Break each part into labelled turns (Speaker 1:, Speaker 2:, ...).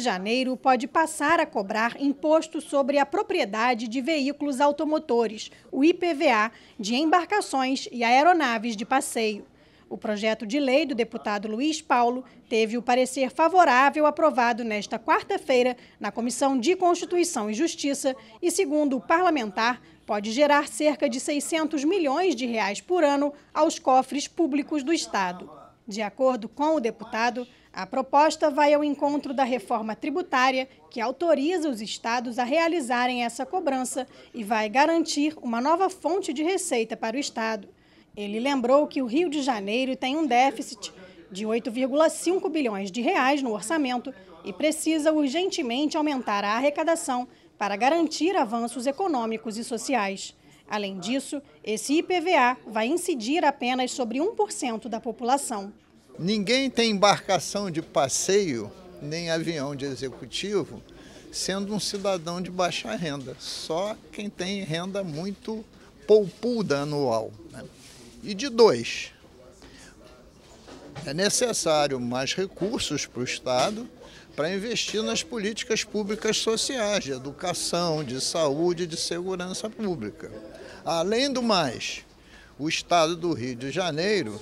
Speaker 1: janeiro pode passar a cobrar imposto sobre a propriedade de veículos automotores, o IPVA, de embarcações e aeronaves de passeio. O projeto de lei do deputado Luiz Paulo teve o parecer favorável aprovado nesta quarta-feira na Comissão de Constituição e Justiça e, segundo o parlamentar, pode gerar cerca de 600 milhões de reais por ano aos cofres públicos do Estado. De acordo com o deputado, a proposta vai ao encontro da reforma tributária, que autoriza os estados a realizarem essa cobrança e vai garantir uma nova fonte de receita para o estado. Ele lembrou que o Rio de Janeiro tem um déficit de 8,5 bilhões de reais no orçamento e precisa urgentemente aumentar a arrecadação para garantir avanços econômicos e sociais. Além disso, esse IPVA vai incidir apenas sobre 1% da população.
Speaker 2: Ninguém tem embarcação de passeio nem avião de executivo sendo um cidadão de baixa renda, só quem tem renda muito poupuda anual. Né? E de dois, é necessário mais recursos para o Estado para investir nas políticas públicas sociais, de educação, de saúde, de segurança pública. Além do mais, o Estado do Rio de Janeiro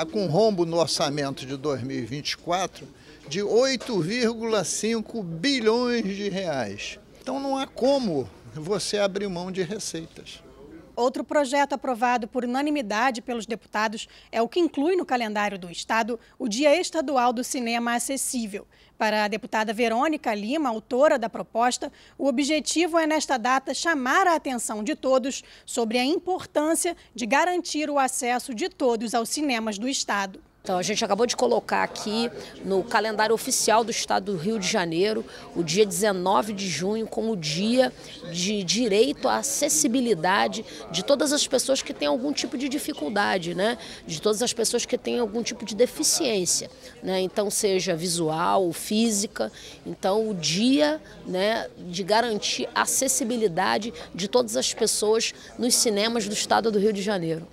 Speaker 2: está com rombo no orçamento de 2024 de 8,5 bilhões de reais. Então não há como você abrir mão de receitas.
Speaker 1: Outro projeto aprovado por unanimidade pelos deputados é o que inclui no calendário do Estado o Dia Estadual do Cinema Acessível. Para a deputada Verônica Lima, autora da proposta, o objetivo é, nesta data, chamar a atenção de todos sobre a importância de garantir o acesso de todos aos cinemas do Estado.
Speaker 3: Então, a gente acabou de colocar aqui no calendário oficial do Estado do Rio de Janeiro o dia 19 de junho como o dia de direito à acessibilidade de todas as pessoas que têm algum tipo de dificuldade, né? de todas as pessoas que têm algum tipo de deficiência, né? então seja visual ou física. Então, o dia né, de garantir acessibilidade de todas as pessoas nos cinemas do Estado do Rio de Janeiro.